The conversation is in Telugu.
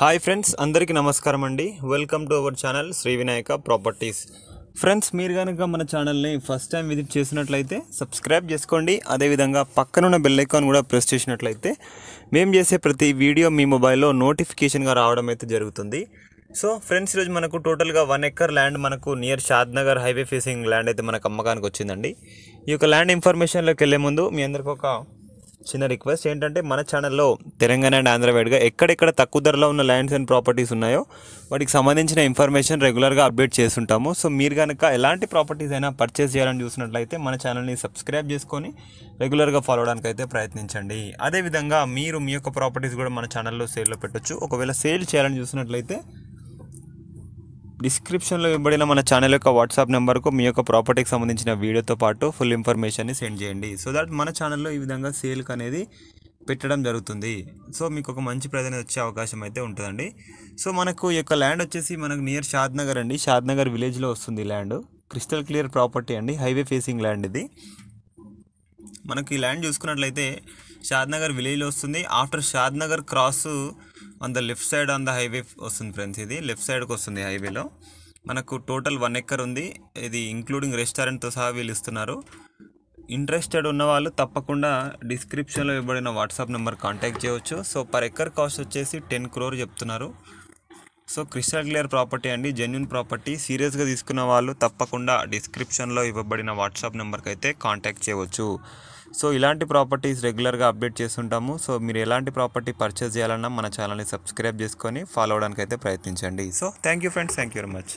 హాయ్ ఫ్రెండ్స్ అందరికీ నమస్కారం అండి welcome to our channel Shri Vinayaka properties friends మీరు కనుక మన ఛానల్ని ఫస్ట్ టైం విజిట్ చేసినట్లయితే సబ్స్క్రైబ్ చేసుకోండి అదేవిధంగా పక్కనున్న బెల్లైకాన్ కూడా ప్రెస్ చేసినట్లయితే మేము చేసే ప్రతి వీడియో మీ మొబైల్లో నోటిఫికేషన్గా రావడం అయితే జరుగుతుంది సో ఫ్రెండ్స్ ఈరోజు మనకు టోటల్గా వన్ ఎకర్ ల్యాండ్ మనకు near Shadnagar highway facing land అయితే మనకు అమ్మకానికి వచ్చిందండి ఈ యొక్క ల్యాండ్ ఇన్ఫర్మేషన్లోకి వెళ్ళే ముందు మీ అందరికీ ఒక చిన్న రిక్వెస్ట్ ఏంటంటే మన ఛానల్లో తెలంగాణ అండ్ ఆంధ్ర వైడ్గా ఎక్కడెక్కడ తక్కువ ధరలో ఉన్న ల్యాండ్స్ అండ్ ప్రాపర్టీస్ ఉన్నాయో వాటికి సంబంధించిన ఇన్ఫర్మేషన్ రెగ్యులర్గా అప్డేట్ చేస్తుంటాము సో మీరు కనుక ఎలాంటి ప్రాపర్టీస్ అయినా పర్చేస్ చేయాలని చూసినట్లయితే మన ఛానల్ని సబ్స్క్రైబ్ చేసుకొని రెగ్యులర్గా ఫాలో అవడానికి అయితే ప్రయత్నించండి అదేవిధంగా మీరు మీ యొక్క ప్రాపర్టీస్ కూడా మన ఛానల్లో సేల్లో పెట్టొచ్చు ఒకవేళ సేల్ చేయాలని చూసినట్లయితే డిస్క్రిప్షన్లో ఇవ్వబడిన మన ఛానల్ యొక్క వాట్సాప్ నెంబర్కు మీ యొక్క ప్రాపర్టీకి సంబంధించిన వీడియోతో పాటు ఫుల్ ఇన్ఫర్మేషన్ని సెండ్ చేయండి సో దట్ మన ఛానల్లో ఈ విధంగా సేల్కి అనేది పెట్టడం జరుగుతుంది సో మీకు ఒక మంచి ప్రజలు వచ్చే అవకాశం అయితే ఉంటుందండి సో మనకు ఈ యొక్క ల్యాండ్ వచ్చేసి మనకు నియర్ షాద్ నగర్ అండి షాద్నగర్ విలేజ్లో వస్తుంది ల్యాండ్ క్రిస్టల్ క్లియర్ ప్రాపర్టీ అండి హైవే ఫేసింగ్ ల్యాండ్ ఇది మనకు ఈ ల్యాండ్ చూసుకున్నట్లయితే షాద్నగర్ విలేజ్లో వస్తుంది after Shadnagar cross on the left side on the highway వస్తుంది ఫ్రెండ్స్ ఇది లెఫ్ట్ సైడ్కి వస్తుంది హైవేలో మనకు టోటల్ వన్ ఎక్కర్ ఉంది ఇది ఇంక్లూడింగ్ రెస్టారెంట్తో సహా వీళ్ళు ఇస్తున్నారు ఇంట్రెస్టెడ్ ఉన్నవాళ్ళు తప్పకుండా డిస్క్రిప్షన్లో ఇవ్వబడిన వాట్సాప్ నెంబర్ కాంటాక్ట్ చేయవచ్చు సో పర్ ఎకర్ కాస్ట్ వచ్చేసి టెన్ క్రోర్ చెప్తున్నారు సో క్రిస్టల్ క్లియర్ ప్రాపర్టీ అండి జెన్యున్ ప్రాపర్టీ సీరియస్గా తీసుకున్న వాళ్ళు తప్పకుండా డిస్క్రిప్షన్లో ఇవ్వబడిన వాట్సాప్ నెంబర్కి అయితే కాంటాక్ట్ చేయవచ్చు సో ఇలాంటి ప్రాపర్టీస్ రెగ్యులర్గా అప్డేట్ చేస్తుంటాము సో మీరు ఎలాంటి ప్రాపర్టీ పర్చేస్ చేయాలన్నా మన ఛానల్ని సబ్స్క్రైబ్ చేసుకొని ఫాలో అవడానికి అయితే ప్రయత్నించండి so thank you friends thank you very much